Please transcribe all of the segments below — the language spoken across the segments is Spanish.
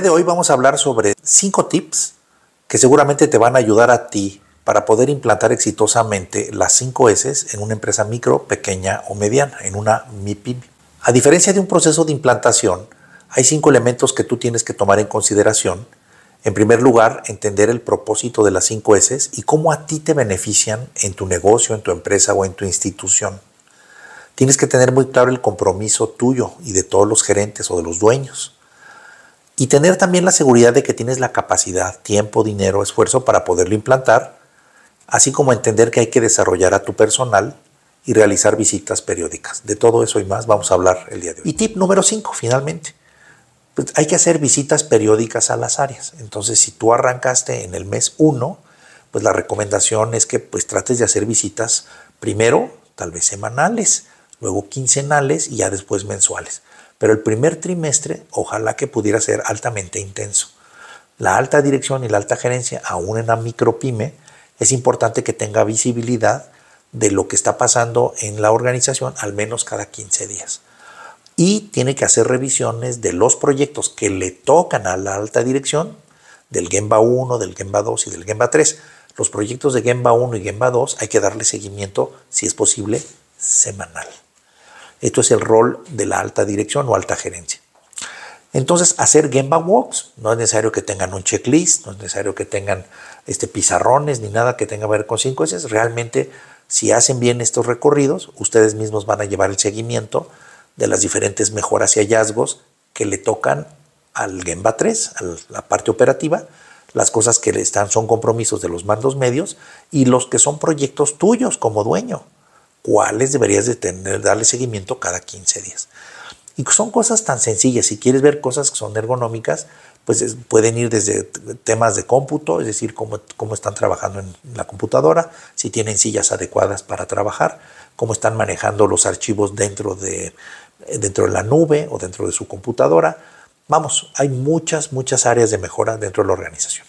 de hoy vamos a hablar sobre cinco tips que seguramente te van a ayudar a ti para poder implantar exitosamente las cinco S en una empresa micro, pequeña o mediana, en una MIPIM. A diferencia de un proceso de implantación, hay cinco elementos que tú tienes que tomar en consideración. En primer lugar, entender el propósito de las cinco S y cómo a ti te benefician en tu negocio, en tu empresa o en tu institución. Tienes que tener muy claro el compromiso tuyo y de todos los gerentes o de los dueños y tener también la seguridad de que tienes la capacidad, tiempo, dinero, esfuerzo para poderlo implantar, así como entender que hay que desarrollar a tu personal y realizar visitas periódicas. De todo eso y más vamos a hablar el día de hoy. Y tip número 5, finalmente. Pues, hay que hacer visitas periódicas a las áreas. Entonces, si tú arrancaste en el mes 1, pues la recomendación es que pues trates de hacer visitas primero, tal vez semanales, luego quincenales y ya después mensuales. Pero el primer trimestre ojalá que pudiera ser altamente intenso. La alta dirección y la alta gerencia, aún en la micropyme, es importante que tenga visibilidad de lo que está pasando en la organización al menos cada 15 días. Y tiene que hacer revisiones de los proyectos que le tocan a la alta dirección, del Gemba 1, del Gemba 2 y del Gemba 3. Los proyectos de Gemba 1 y Gemba 2 hay que darle seguimiento, si es posible, semanal. Esto es el rol de la alta dirección o alta gerencia. Entonces, hacer Gemba Walks, no es necesario que tengan un checklist, no es necesario que tengan este, pizarrones ni nada que tenga que ver con 5 S. Realmente, si hacen bien estos recorridos, ustedes mismos van a llevar el seguimiento de las diferentes mejoras y hallazgos que le tocan al Gemba 3, a la parte operativa, las cosas que están son compromisos de los mandos medios y los que son proyectos tuyos como dueño cuáles deberías de tener, darle seguimiento cada 15 días. Y son cosas tan sencillas. Si quieres ver cosas que son ergonómicas, pues pueden ir desde temas de cómputo, es decir, cómo, cómo están trabajando en la computadora, si tienen sillas adecuadas para trabajar, cómo están manejando los archivos dentro de, dentro de la nube o dentro de su computadora. Vamos, hay muchas, muchas áreas de mejora dentro de la organización.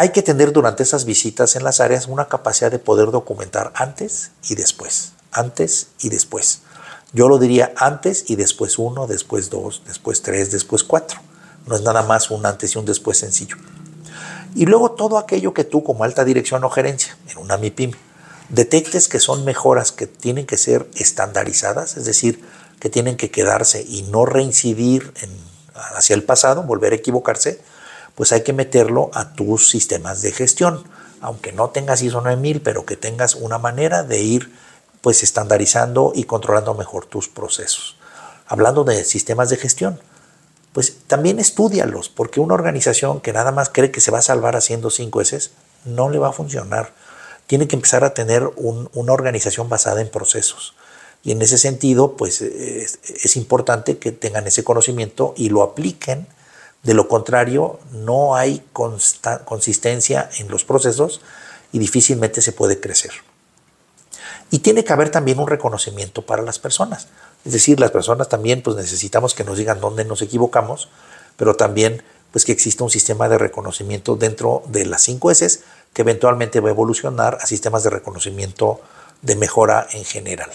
Hay que tener durante esas visitas en las áreas una capacidad de poder documentar antes y después, antes y después. Yo lo diría antes y después uno, después dos, después tres, después cuatro. No es nada más un antes y un después sencillo. Y luego todo aquello que tú como alta dirección o gerencia en una MIPIM detectes que son mejoras que tienen que ser estandarizadas, es decir, que tienen que quedarse y no reincidir hacia el pasado, volver a equivocarse, pues hay que meterlo a tus sistemas de gestión. Aunque no tengas ISO 9000, pero que tengas una manera de ir pues estandarizando y controlando mejor tus procesos. Hablando de sistemas de gestión, pues también estudialos, porque una organización que nada más cree que se va a salvar haciendo 5 S no le va a funcionar. Tiene que empezar a tener una organización basada en procesos. Y en ese sentido, pues es importante que tengan ese conocimiento y lo apliquen de lo contrario, no hay consistencia en los procesos y difícilmente se puede crecer. Y tiene que haber también un reconocimiento para las personas. Es decir, las personas también pues, necesitamos que nos digan dónde nos equivocamos, pero también pues, que exista un sistema de reconocimiento dentro de las cinco S que eventualmente va a evolucionar a sistemas de reconocimiento de mejora en general.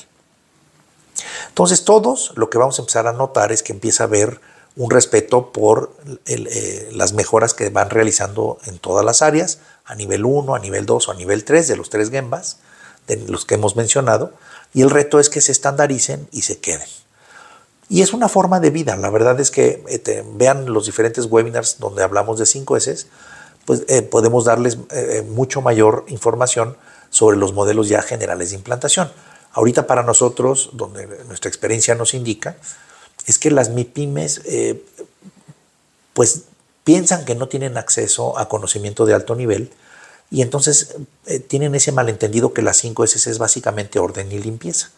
Entonces todos lo que vamos a empezar a notar es que empieza a haber un respeto por eh, las mejoras que van realizando en todas las áreas, a nivel 1, a nivel 2 o a nivel 3 de los tres gembas, de los que hemos mencionado, y el reto es que se estandaricen y se queden. Y es una forma de vida, la verdad es que eh, vean los diferentes webinars donde hablamos de 5 S, pues eh, podemos darles mucho mayor información sobre los modelos ya generales de implantación. Ahorita para nosotros, donde nuestra experiencia nos indica, es que las MIPIMES eh, pues piensan que no tienen acceso a conocimiento de alto nivel y entonces eh, tienen ese malentendido que las 5S es básicamente orden y limpieza.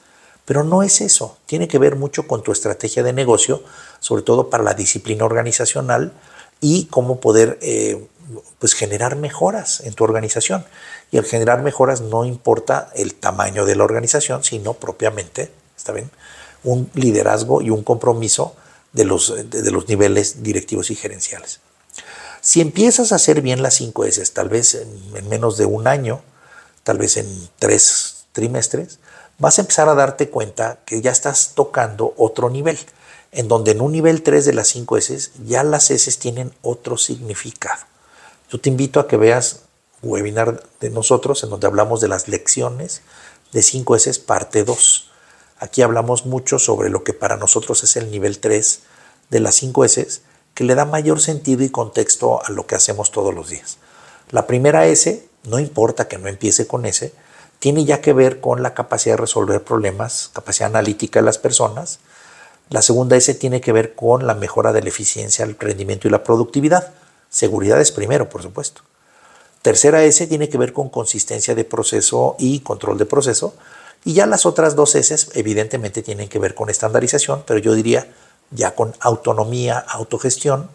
Pero no es eso, tiene que ver mucho con tu estrategia de negocio, sobre todo para la disciplina organizacional y cómo poder eh, pues generar mejoras en tu organización. Y al generar mejoras no importa el tamaño de la organización, sino propiamente, ¿está bien? un liderazgo y un compromiso de los, de, los niveles directivos y gerenciales. Si empiezas a hacer bien las cinco S, tal vez en, menos de un año, tal vez en tres trimestres, vas a empezar a darte cuenta que ya estás tocando otro nivel, en donde en un nivel 3 de las 5 S ya las S tienen otro significado. Yo te invito a que veas un webinar de nosotros en donde hablamos de las lecciones de 5 S parte 2. Aquí hablamos mucho sobre lo que para nosotros es el nivel 3 de las 5 S, que le da mayor sentido y contexto a lo que hacemos todos los días. La primera S, no importa que no empiece con S, tiene ya que ver con la capacidad de resolver problemas, capacidad analítica de las personas. La segunda S tiene que ver con la mejora de la eficiencia, el rendimiento y la productividad. Seguridad es primero, por supuesto. Tercera S tiene que ver con consistencia de proceso y control de proceso. Y ya las otras dos S evidentemente tienen que ver con estandarización, pero yo diría ya con autonomía, autogestión.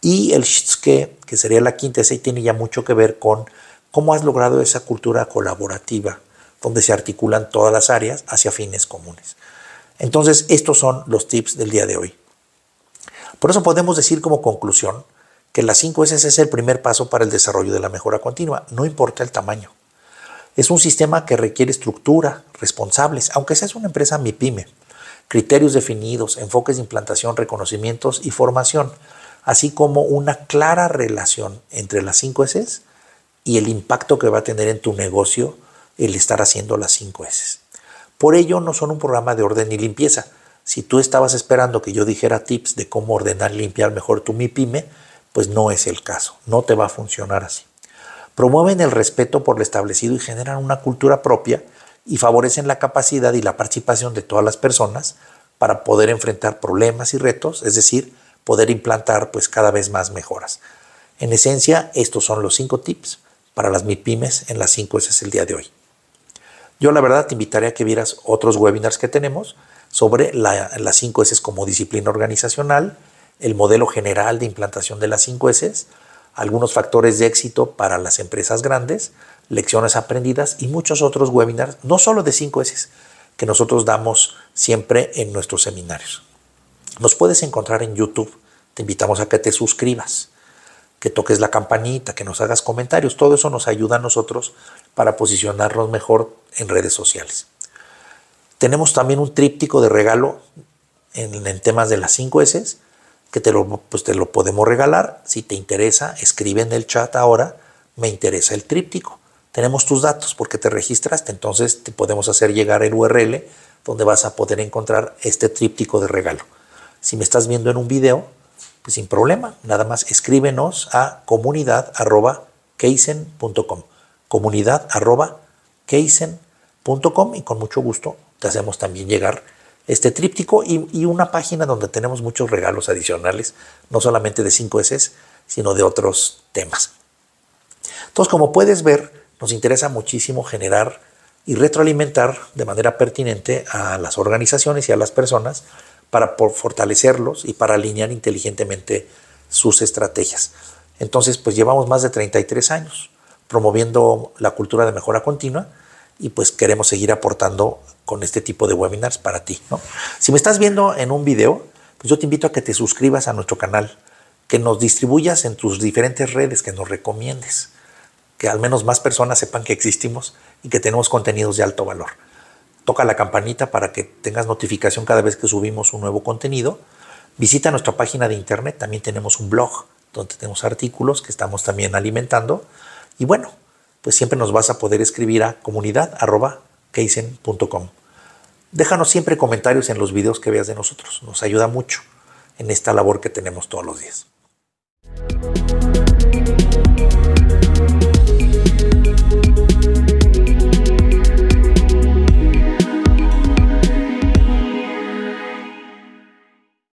Y el Shitske, que sería la quinta S, tiene ya mucho que ver con cómo has logrado esa cultura colaborativa, donde se articulan todas las áreas hacia fines comunes. Entonces, estos son los tips del día de hoy. Por eso podemos decir como conclusión que las cinco S es el primer paso para el desarrollo de la mejora continua, no importa el tamaño. Es un sistema que requiere estructura, responsables, aunque seas una empresa MIPYME, criterios definidos, enfoques de implantación, reconocimientos y formación, así como una clara relación entre las 5 S y el impacto que va a tener en tu negocio el estar haciendo las 5 S. Por ello, no son un programa de orden y limpieza. Si tú estabas esperando que yo dijera tips de cómo ordenar y limpiar mejor tu MIPYME, pues no es el caso, no te va a funcionar así promueven el respeto por lo establecido y generan una cultura propia y favorecen la capacidad y la participación de todas las personas para poder enfrentar problemas y retos, es decir, poder implantar pues cada vez más mejoras. En esencia, estos son los cinco tips para las MIPIMES en las 5 S el día de hoy. Yo la verdad te invitaría a que vieras otros webinars que tenemos sobre las 5 S como disciplina organizacional, el modelo general de implantación de las 5 S, algunos factores de éxito para las empresas grandes, lecciones aprendidas y muchos otros webinars, no solo de 5S, que nosotros damos siempre en nuestros seminarios. Nos puedes encontrar en YouTube, te invitamos a que te suscribas, que toques la campanita, que nos hagas comentarios, todo eso nos ayuda a nosotros para posicionarnos mejor en redes sociales. Tenemos también un tríptico de regalo en, temas de las 5S, que te lo, pues te lo podemos regalar. Si te interesa, escribe en el chat ahora, me interesa el tríptico. Tenemos tus datos porque te registraste, entonces te podemos hacer llegar el URL donde vas a poder encontrar este tríptico de regalo. Si me estás viendo en un video, pues sin problema, nada más escríbenos a comunidad.keisen.com comunidad.keisen.com y con mucho gusto te hacemos también llegar este tríptico y, una página donde tenemos muchos regalos adicionales, no solamente de 5 S, sino de otros temas. Entonces, como puedes ver, nos interesa muchísimo generar y retroalimentar de manera pertinente a las organizaciones y a las personas para fortalecerlos y para alinear inteligentemente sus estrategias. Entonces, pues llevamos más de 33 años promoviendo la cultura de mejora continua y pues queremos seguir aportando con este tipo de webinars para ti. Si me estás viendo en un video, pues yo te invito a que te suscribas a nuestro canal, que nos distribuyas en tus diferentes redes, que nos recomiendes, que al menos más personas sepan que existimos y que tenemos contenidos de alto valor. Toca la campanita para que tengas notificación cada vez que subimos un nuevo contenido. Visita nuestra página de internet, también tenemos un blog donde tenemos artículos que estamos también alimentando. Y bueno, pues siempre nos vas a poder escribir a comunidad.keisen.com. Déjanos siempre comentarios en los videos que veas de nosotros. Nos ayuda mucho en esta labor que tenemos todos los días.